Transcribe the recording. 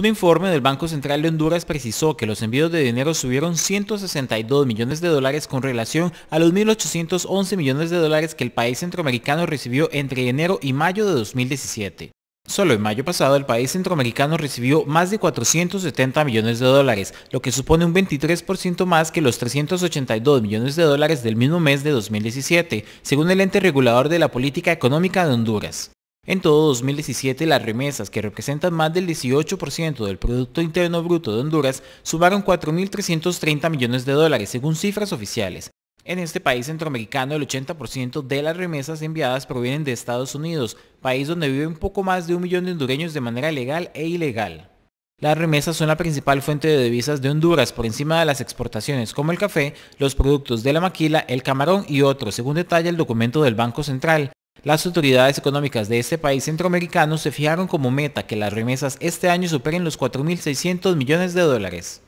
Un informe del Banco Central de Honduras precisó que los envíos de dinero subieron 162 millones de dólares con relación a los 1.811 millones de dólares que el país centroamericano recibió entre enero y mayo de 2017. Solo en mayo pasado el país centroamericano recibió más de 470 millones de dólares, lo que supone un 23% más que los 382 millones de dólares del mismo mes de 2017, según el ente regulador de la política económica de Honduras. En todo 2017, las remesas, que representan más del 18% del Producto Interno Bruto de Honduras, sumaron 4.330 millones de dólares, según cifras oficiales. En este país centroamericano, el 80% de las remesas enviadas provienen de Estados Unidos, país donde viven poco más de un millón de hondureños de manera legal e ilegal. Las remesas son la principal fuente de divisas de Honduras por encima de las exportaciones como el café, los productos de la maquila, el camarón y otros, según detalla el documento del Banco Central. Las autoridades económicas de este país centroamericano se fijaron como meta que las remesas este año superen los 4.600 millones de dólares.